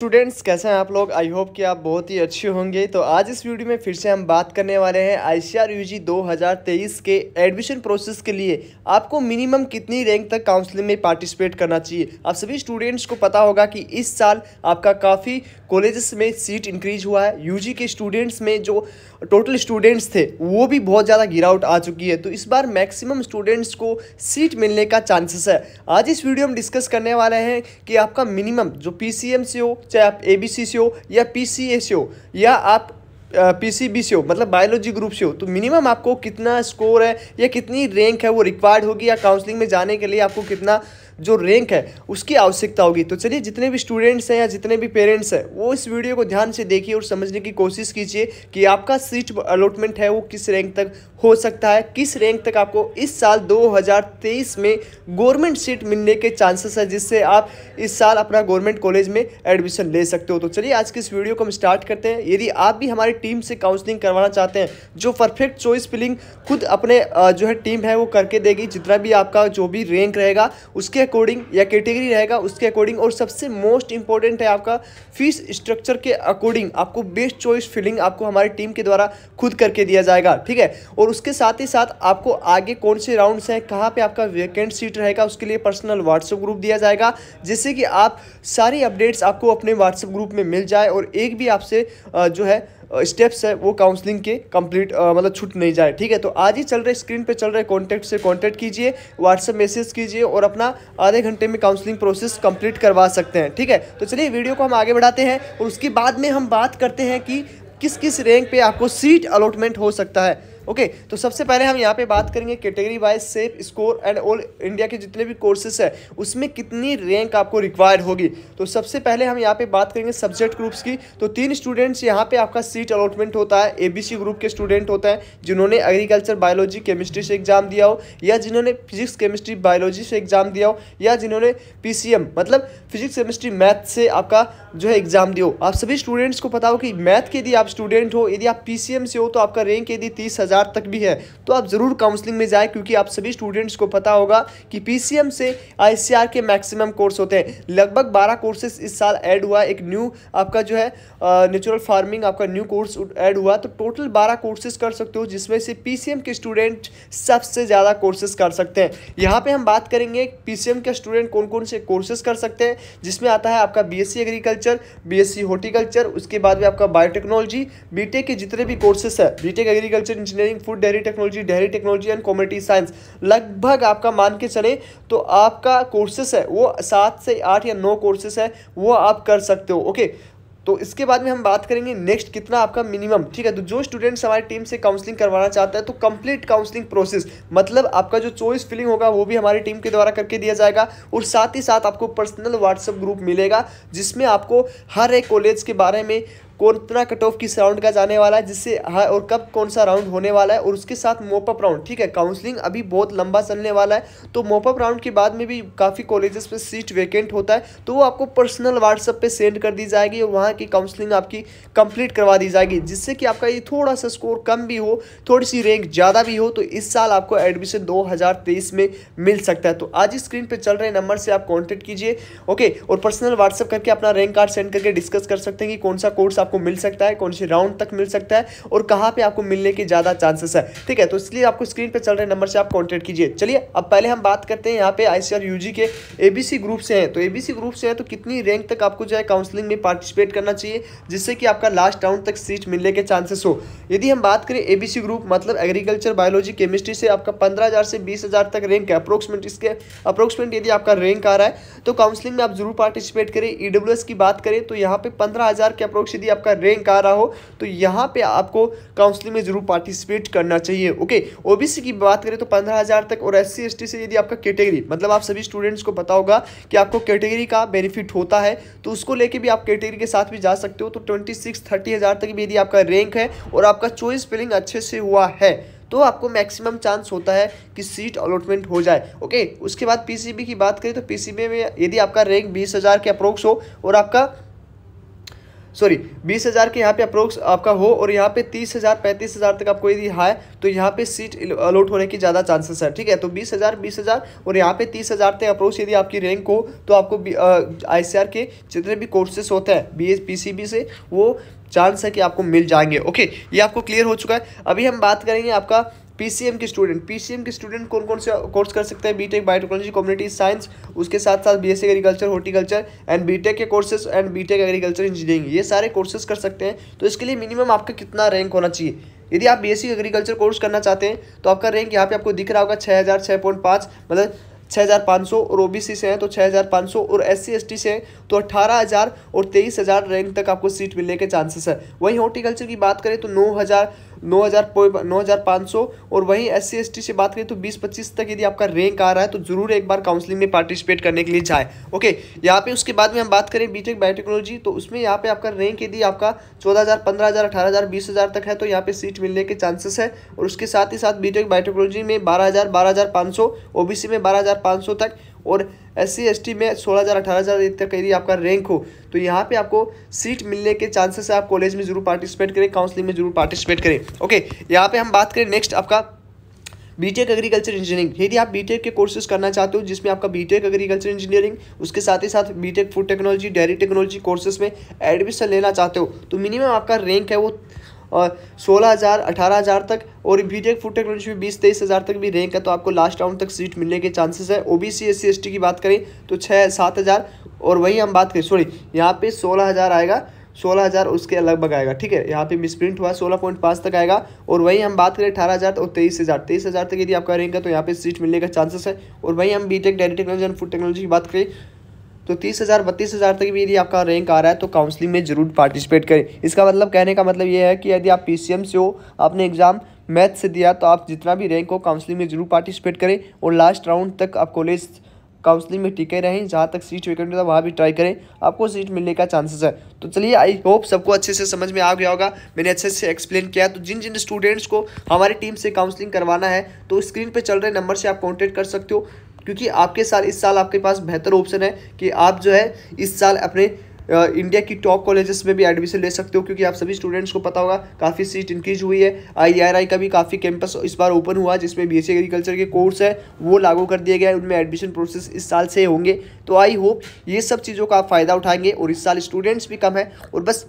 students कैसे हैं आप लोग आई होप कि आप बहुत ही अच्छे होंगे तो आज इस वीडियो में फिर से हम बात करने वाले हैं आई सी आर यू जी दो हज़ार तेईस के एडमिशन प्रोसेस के लिए आपको मिनिमम कितनी रैंक तक काउंसलिंग में पार्टिसिपेट करना चाहिए आप सभी स्टूडेंट्स को पता होगा कि इस साल आपका काफ़ी कॉलेजेस में सीट इंक्रीज हुआ है यूजी के स्टूडेंट्स में जो टोटल स्टूडेंट्स थे वो भी बहुत ज़्यादा गिरावट आ चुकी है तो इस बार मैक्सिमम स्टूडेंट्स को सीट मिलने का चांसेस है आज इस वीडियो में डिस्कस करने वाले हैं कि आपका मिनिमम जो पी से हो चाहे आप ए से हो या पी से हो या आप पी सी बी से हो मतलब बायोलॉजी ग्रुप से हो तो मिनिमम आपको कितना स्कोर है या कितनी रैंक है वो रिक्वायर्ड होगी या काउंसलिंग में जाने के लिए आपको कितना जो रैंक है उसकी आवश्यकता होगी तो चलिए जितने भी स्टूडेंट्स हैं या जितने भी पेरेंट्स हैं वो इस वीडियो को ध्यान से देखिए और समझने की कोशिश कीजिए कि आपका सीट अलॉटमेंट है वो किस रैंक तक हो सकता है किस रैंक तक आपको इस साल 2023 में गवर्नमेंट सीट मिलने के चांसेस है जिससे आप इस साल अपना गवर्नमेंट कॉलेज में एडमिशन ले सकते हो तो चलिए आज की इस वीडियो को हम स्टार्ट करते हैं यदि आप भी हमारी टीम से काउंसलिंग करवाना चाहते हैं जो परफेक्ट चॉइस फिलिंग खुद अपने जो है टीम है वो करके देगी जितना भी आपका जो भी रैंक रहेगा उसके अकॉर्डिंग या कैटेगरी रहेगा उसके अकॉर्डिंग और सबसे मोस्ट इंपॉर्टेंट है आपका फीस स्ट्रक्चर के अकॉर्डिंग आपको बेस्ट चॉइस फिलिंग आपको हमारी टीम के द्वारा खुद करके दिया जाएगा ठीक है और और उसके साथ ही साथ आपको आगे कौन से राउंड्स हैं कहाँ पे आपका वेकेंट सीट रहेगा उसके लिए पर्सनल व्हाट्सएप ग्रुप दिया जाएगा जिससे कि आप सारी अपडेट्स आपको अपने व्हाट्सएप ग्रुप में मिल जाए और एक भी आपसे जो है स्टेप्स है वो काउंसलिंग के कंप्लीट मतलब छूट नहीं जाए ठीक है तो आज ही चल रहे स्क्रीन पे चल रहे कॉन्टैक्ट से कॉन्टैक्ट कीजिए व्हाट्सएप मैसेज कीजिए और अपना आधे घंटे में काउंसलिंग प्रोसेस कंप्लीट करवा सकते हैं ठीक है तो चलिए वीडियो को हम आगे बढ़ाते हैं और उसके बाद में हम बात करते हैं कि किस किस रैंक पर आपको सीट अलॉटमेंट हो सकता है ओके तो सबसे पहले हम यहाँ पे बात करेंगे category wise safe score and all India के जितने भी कोर्सेस है उसमें कितनी रैंक आपको रिक्वायर्ड होगी तो सबसे पहले हम यहाँ पे बात करेंगे सब्जेक्ट ग्रुप्स की तो तीन स्टूडेंट्स यहाँ पे आपका सीट अलॉटमेंट होता है एबीसी ग्रुप के स्टूडेंट होते हैं जिन्होंने एग्रीकल्चर बायोलॉजी केमिस्ट्री से एग्जाम दिया हो या जिन्होंने फिजिक्स केमिस्ट्री बायोलॉजी से एग्जाम दिया हो या जिन्होंने पी मतलब फिजिक्स केमिस्ट्री मैथ से आपका जो है एग्जाम दिया हो आप सभी स्टूडेंट्स को पता हो कि मैथ के यदि आप स्टूडेंट हो यदि आप पी से हो तो आपका रैंक यदि तीस हज़ार हज़ार तक भी है तो आप ज़रूर काउंसलिंग में जाएँ क्योंकि आप सभी स्टूडेंट्स को पता होगा कि पी से आई के मैक्सिमम कोर्स होते हैं लगभग बारह कोर्सेस इस साल ऐड हुआ एक न्यू आपका जो है नेचुरल फार्मिंग आपका न्यू कोर्स ऐड हुआ तो टोटल बारह कोर्सेज कर सकते हो जिसमें से पी के स्टूडेंट सबसे ज़्यादा कोर्सेज कर सकते हैं यहाँ पर हम बात करेंगे पी के स्टूडेंट कौन कौन से कोर्सेज कर सकते हैं जिसमें आता है आपका बी एग्रीकल्चर बी हॉर्टिकल्चर उसके बाद में आपका बायोटेक्नोलॉजी बी के जितने भी कोर्सेस है B agriculture engineering engineering food dairy technology dairy technology and community science लगभग आपका मान के चले तो आपका कोर्सेस है वो सात से आठ या नौ कोर्सेस है वो आप कर सकते हो ओके तो इसके बाद में हम बात करेंगे नेक्स्ट कितना आपका मिनिमम ठीक है तो जो स्टूडेंट्स हमारी टीम से काउंसलिंग करवाना चाहता है तो कंप्लीट काउंसलिंग प्रोसेस मतलब आपका जो चॉइस फिलिंग होगा वो भी हमारी टीम के द्वारा करके दिया जाएगा और साथ ही साथ आपको पर्सनल व्हाट्सएप ग्रुप मिलेगा जिसमें आपको हर एक कॉलेज के बारे में कितना कट ऑफ किस राउंड का जाने वाला है जिससे हाँ और कब कौन सा राउंड होने वाला है और उसके साथ मोपअप राउंड ठीक है काउंसलिंग अभी बहुत लंबा चलने वाला है तो मोपअप राउंड के बाद में भी काफ़ी कॉलेजेस में सीट वैकेंट होता है तो वो आपको पर्सनल व्हाट्सअप पर सेंड कर दी जाएगी और वहाँ की काउंसलिंग आपकी कंप्लीट करवा दी जाएगी जिससे कि आपका ये थोड़ा सा स्कोर कम भी हो थोड़ी सी रैंक ज़्यादा भी हो तो इस साल आपको एडमिशन दो में मिल सकता है तो आज स्क्रीन पर चल रहे नंबर से आप कॉन्टेक्ट कीजिए ओके और पर्सनल व्हाट्सअप करके अपना रैंक कार्ड सेंड करके डिस्कस कर सकते हैं कि कौन सा कोर्स आप आपको मिल सकता है कौन से राउंड तक मिल सकता है और कहाँ पे आपको मिलने के ज़्यादा चांसेस है ठीक है तो इसलिए आपको स्क्रीन पे चल रहे नंबर से आप कॉन्टैक्ट कीजिए चलिए अब पहले हम बात करते हैं यहाँ पे आई सी के ए ग्रुप से हैं तो ए ग्रुप से हैं तो कितनी रैंक तक आपको जो है काउंसलिंग में पार्टिसिपेट करना चाहिए जिससे कि आपका लास्ट राउंड तक सीट मिलने के चांसेस हो यदि हम बात करें एबीसी ग्रुप मतलब एग्रीकल्चर बायोलॉजी केमिस्ट्री से आपका पंद्रह से बीस तक रैंक है अप्रोक्सीमेट इसके अप्रोक्सीमेट यदि आपका रैंक आ रहा है तो काउंसलिंग में आप जरूर पार्टिसिपेट करें ई e की बात करें तो यहाँ पे पंद्रह के अप्रोक्स यदि आपका रैंक आ रहा हो तो यहाँ पे आपको काउंसलिंग में जरूर पार्टिसिपेट करना चाहिए ओके ओबीसी की बात करें तो पंद्रह हज़ार तक और एस सी से यदि आपका कैटेगरी मतलब आप सभी स्टूडेंट्स को पता होगा कि आपको कैटेगरी का बेनिफिट होता है तो उसको लेके भी आप कैटेगरी के साथ भी जा सकते हो तो ट्वेंटी सिक्स तक भी यदि आपका रैंक है और आपका चॉइस फिलिंग अच्छे से हुआ है तो आपको मैक्सिमम चांस होता है कि सीट अलॉटमेंट हो जाए ओके उसके बाद पीसीबी की बात करें तो पीसीबी में यदि आपका रैंक बीस हज़ार के अप्रोक्स हो और आपका सॉरी बीस हज़ार के यहाँ पे अप्रोक्स आपका हो और यहाँ पे तीस हज़ार पैंतीस हज़ार तक आपको यदि हाई तो यहाँ पे सीट अलॉट होने की ज़्यादा चांसेस है ठीक है तो बीस हज़ार बीस हज़ार और यहाँ पे तीस हज़ार तक अप्रोक्स यदि आपकी रैंक हो तो आपको आई के जितने भी कोर्सेस होते हैं B S P C B से वो चांस है कि आपको मिल जाएंगे ओके ये आपको क्लियर हो चुका है अभी हम बात करेंगे आपका पीसीएम के स्टूडेंट पीसीएम के स्टूडेंट कौन कौन से कोर्स कर सकते हैं बीटेक बायोटेक्नोलॉजी कम्युनिटी साइंस उसके साथ साथ BSc agriculture horticulture and BTech के courses and BTech agriculture engineering ये सारे कोर्सेज कर सकते हैं तो इसके लिए मिनिमम आपका कितना रैंक होना चाहिए यदि आप बी एग्रीकल्चर कोर्स करना चाहते हैं तो आपका रैंक यहाँ पे आपको दिख रहा होगा छः हज़ार छः पॉइंट पाँच मतलब 6500 हज़ार सौ और ओबीसी से हैं तो 6500 हज़ार सौ और एस सी से हैं तो 18000 हज़ार और तेईस हज़ार रैंक तक आपको सीट मिलने के चांसेस है वहीं हॉर्टिकल्चर की बात करें तो नौ हज़ार नौ हज़ार नौ हज़ार पाँच सौ और वहीं एस सी से बात करें तो बीस पच्चीस तक यदि आपका रैंक आ रहा है तो ज़रूर एक बार काउंसलिंग में पार्टिसिपेट करने के लिए जाए ओके यहाँ पे उसके बाद में हम बात करें बीटेक बायोटेक्नोलॉजी तो उसमें यहाँ पे आपका रैंक यदि आपका चौदह हज़ार पंद्रह हज़ार अठारह हज़ार बीस हज़ार तक है तो यहाँ पे सीट मिलने के चांसेस है और उसके साथ ही साथ बीटेक बायोटेक्नोलॉजी में बारह हज़ार बारह हज़ार पाँच सौ ओबीसी में बारह हज़ार पाँच सौ तक और एस सी में सोलह हज़ार अठारह हज़ार तक यदि आपका रैंक हो तो यहाँ पे आपको सीट मिलने के चांसेस है आप कॉलेज में जरूर पार्टिसिपेट करें काउंसलिंग में जरूर पार्टिसिपेट करें ओके यहाँ पे हम बात करें नेक्स्ट आपका बीटेक एग्रीकल्चर इंजीनियरिंग यदि आप बीटेक e के कोर्सेज करना चाहते हो जिसमें आपका बीटेक एग्रीकल्चर इंजीनियरिंग उसके साथ ही साथ BTech food technology dairy technology courses में एडमिशन लेना चाहते हो तो मिनिमम आपका रैंक है वो और सोलह हज़ार अठारह हज़ार तक और बी टेक फूड टेक्नोलॉजी में बीस तेईस हज़ार तक भी रैंक है तो आपको लास्ट राउंड तक सीट मिलने के चांसेस है O B C S C S T की बात करें तो छः सात हज़ार और वहीं हम बात करें सॉरी यहाँ पे सोलह हज़ार आएगा सोलह हज़ार उसके लगभग आएगा ठीक है यहाँ पे प्रिंट हुआ सोलह पॉइंट पाँच तक आएगा और वहीं हम बात करें अठारह हज़ार और तेईस हज़ार तेईस हज़ार तक यदि आपका रैंक है तो यहाँ पे सीट मिलने का चांसेस है और वहीं हम B tech dairy technology and food technology की बात करें तो तीस हज़ार बत्तीस हज़ार तक भी यदि आपका रैंक आ रहा है तो काउंसलिंग में ज़रूर पार्टिसिपेट करें इसका मतलब कहने का मतलब ये है कि यदि आप पी से हो आपने एग्ज़ाम मैथ से दिया तो आप जितना भी रैंक हो काउंसलिंग में ज़रूर पार्टिसिपेट करें और लास्ट राउंड तक आप कॉलेज काउंसलिंग में टिके रहें जहाँ तक सीट वेकेंट होता है वहाँ भी ट्राई करें आपको सीट मिलने का चांसेस है तो चलिए आई होप सबको अच्छे से समझ में आ गया होगा मैंने अच्छे से एक्सप्लेन किया तो जिन जिन स्टूडेंट्स को हमारी टीम से काउंसलिंग करवाना है तो स्क्रीन पर चल रहे नंबर से आप कॉन्टैक्ट कर सकते हो क्योंकि आपके साल इस साल आपके पास बेहतर ऑप्शन है कि आप जो है इस साल अपने इंडिया की टॉप कॉलेजेस में भी एडमिशन ले सकते हो क्योंकि आप सभी स्टूडेंट्स को पता होगा काफ़ी सीट इंक्रीज हुई है आईआरआई e का भी काफ़ी कैंपस इस बार ओपन हुआ जिसमें बीएससी एग्रीकल्चर e के कोर्स है वो लागू कर दिए गए हैं उनमें एडमिशन प्रोसेस इस साल से होंगे तो आई होप ये सब चीज़ों का आप फ़ायदा उठाएंगे और इस साल स्टूडेंट्स भी कम है और बस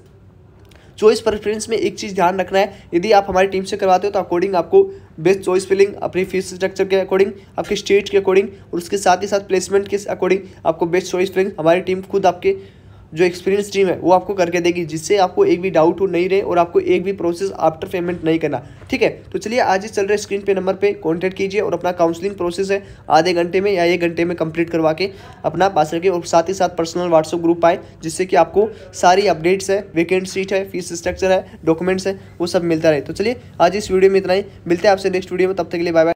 चॉइस प्रेफरेंस में एक चीज़ ध्यान रखना है यदि आप हमारी टीम से करवाते हो तो अकॉर्डिंग आपको बेस्ट चॉइस फिलिंग अपनी फीस स्ट्रक्चर के अकॉर्डिंग आपके स्टेट के अकॉर्डिंग और उसके साथ ही साथ प्लेसमेंट के अकॉर्डिंग आपको बेस्ट चॉइस फिलिंग हमारी टीम खुद आपके जो एक्सपीरियंस टीम है वो आपको करके देगी जिससे आपको एक भी डाउट हो नहीं रहे और आपको एक भी प्रोसेस आफ्टर पेमेंट नहीं करना ठीक है तो चलिए आज ही चल रहे स्क्रीन पे नंबर पे कांटेक्ट कीजिए और अपना काउंसलिंग प्रोसेस है आधे घंटे में या एक घंटे में कंप्लीट करवा के अपना पास रखें और साथ ही साथ पर्सनल व्हाट्सअप ग्रुप आए जिससे कि आपको सारी अपडेट्स है वेकेंट सीट है फीस स्ट्रक्चर है डॉक्यूमेंट्स है वो सब मिलता रहे तो चलिए आज इस वीडियो में इतना ही मिलते हैं आपसे नेक्स्ट वीडियो में तब तक के लिए बाय बाय